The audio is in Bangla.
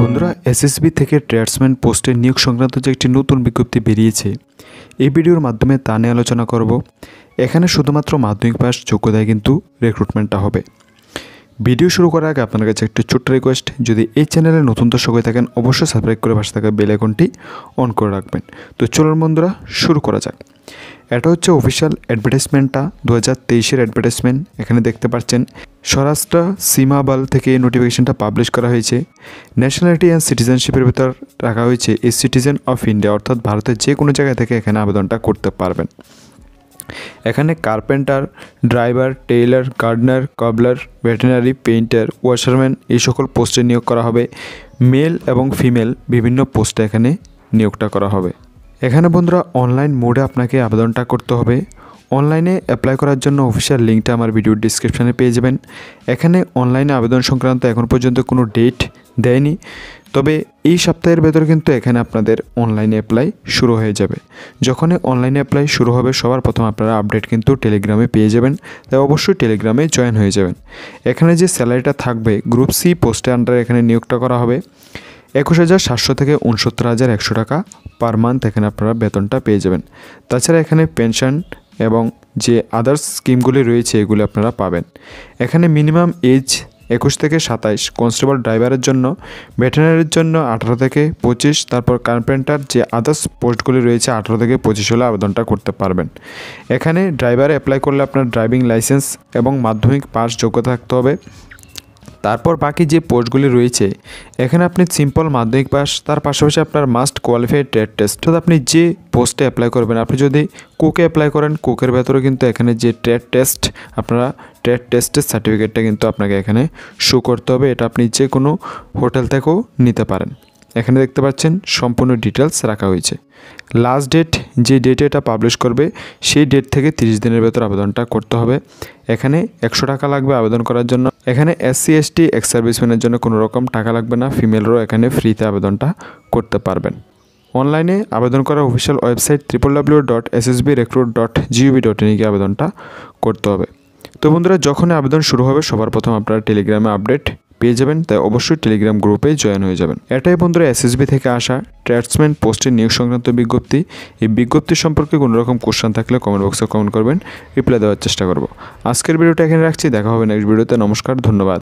বন্ধুরা এসএসবি থেকে ট্রেডসম্যান পোস্টে নিয়োগ সংক্রান্ত যে একটি নতুন বিজ্ঞপ্তি বেরিয়েছে এই ভিডিওর মাধ্যমে তা নিয়ে আলোচনা করব এখানে শুধুমাত্র মাধ্যমিক পাস যোগ্যতায় কিন্তু রেক্রুটমেন্টটা হবে ভিডিও শুরু করার আগে আপনার কাছে একটি ছোট্ট রিকোয়েস্ট যদি এই চ্যানেলে নতুন দর্শক হয়ে থাকেন অবশ্যই সাবস্ক্রাইব করে পাশে থাকা বেল আইকনটি অন করে রাখবেন তো চলুন বন্ধুরা শুরু করা যাক এটা হচ্ছে অফিসিয়াল অ্যাডভার্টাইজমেন্টটা দু হাজার তেইশের অ্যাডভার্টাইজমেন্ট এখানে দেখতে পাচ্ছেন স্বরাষ্ট্র সীমাবাল থেকে এই নোটিফিকেশানটা পাবলিশ করা হয়েছে ন্যাশনালিটি অ্যান্ড সিটিজেনশিপের ভিতর রাখা হয়েছে এ সিটিজেন অফ ইন্ডিয়া অর্থাৎ ভারতের যে কোনো জায়গা থেকে এখানে আবেদনটা করতে পারবেন এখানে carpenter driver tailor gardener cobbler veterinary painter washerman এই সকল পোস্টে নিয়োগ করা হবে মেল এবং ফিমেল বিভিন্ন পোস্টে এখানে নিয়োগটা করা হবে এখানে বন্ধুরা অনলাইন মোডে আপনাকে আবেদনটা করতে হবে অনলাইনে অ্যাপ্লাই করার জন্য অফিসিয়াল লিঙ্কটা আমার ভিডিও ডিসক্রিপশানে পেয়ে যাবেন এখানে অনলাইনে আবেদন সংক্রান্ত এখন পর্যন্ত কোনো ডেট দেয়নি তবে এই সপ্তাহের ভেতর কিন্তু এখানে আপনাদের অনলাইনে অ্যাপ্লাই শুরু হয়ে যাবে যখনই অনলাইনে অ্যাপ্লাই শুরু হবে সবার প্রথম আপনারা আপডেট কিন্তু টেলিগ্রামে পেয়ে যাবেন তাই অবশ্যই টেলিগ্রামে জয়েন হয়ে যাবেন এখানে যে স্যালারিটা থাকবে গ্রুপ সি পোস্টে আন্ডারে এখানে নিয়োগটা করা হবে একুশ হাজার সাতশো থেকে উনসত্তর হাজার একশো টাকা পার মান্থ এখানে আপনারা বেতনটা পেয়ে যাবেন তাছাড়া এখানে পেনশন এবং যে আদার্স স্কিমগুলি রয়েছে এগুলি আপনারা পাবেন এখানে মিনিমাম এজ একুশ থেকে সাতাইশ কনস্টেবল ড্রাইভারের জন্য ভেটেনারির জন্য আঠারো থেকে পঁচিশ তারপর কার্পেন্টার যে আদার্স পোস্টগুলি রয়েছে আঠারো থেকে পঁচিশ হলে আবেদনটা করতে পারবেন এখানে ড্রাইভারে অ্যাপ্লাই করলে আপনার ড্রাইভিং লাইসেন্স এবং মাধ্যমিক পাস যোগ্য থাকতে হবে তারপর বাকি যে পোস্টগুলি রয়েছে এখানে আপনি সিম্পল মাধ্যমিক পাস তার পাশাপাশি আপনার মাস্ট কোয়ালিফাইড ট্রেড টেস্ট অর্থাৎ আপনি যে পোস্টে অ্যাপ্লাই করবেন আপনি যদি কোকে অ্যাপ্লাই করেন কোকের ভেতরে কিন্তু এখানে যে ট্রেড টেস্ট আপনারা ট্রেড টেস্টের সার্টিফিকেটটা কিন্তু আপনাকে এখানে শো করতে হবে এটা আপনি যে কোনো হোটেল থেকেও নিতে পারেন এখানে দেখতে পাচ্ছেন সম্পূর্ণ ডিটেলস রাখা হয়েছে লাস্ট ডেট যে ডেটে এটা পাবলিশ করবে সেই ডেট থেকে 30 দিনের ভেতর আবেদনটা করতে হবে এখানে একশো টাকা লাগবে আবেদন করার জন্য এখানে এসসি এসটি এক্স সার্ভিসম্যানের জন্য কোনো রকম টাকা লাগবে না ফিমেলরাও এখানে ফ্রিতে আবেদনটা করতে পারবেন অনলাইনে আবেদন করা official website triple W dot S B recruit dot GOB dot ইনে গিয়ে আবেদনটা করতে হবে তো বন্ধুরা যখন আবেদন শুরু হবে সবার প্রথম আপনারা টেলিগ্রামে আপডেট পেয়ে যাবেন তাই অবশ্যই টেলিগ্রাম গ্রুপে জয়েন হয়ে যাবেন এটাই বন্ধুরা এসএসবি থেকে আসা ট্রেডসম্যান পোস্টের নিয়োগ সংক্রান্ত বিজ্ঞপ্তি এই বিজ্ঞপ্তি সম্পর্কে কোনো রকম কোশ্চেন থাকলে কমেন্ট বক্সে কমেন্ট করবেন রিপ্লাই দেওয়ার চেষ্টা করব আজকের ভিডিওটা এখানে রাখছি দেখা হবে নেক্সট ভিডিওতে নমস্কার ধন্যবাদ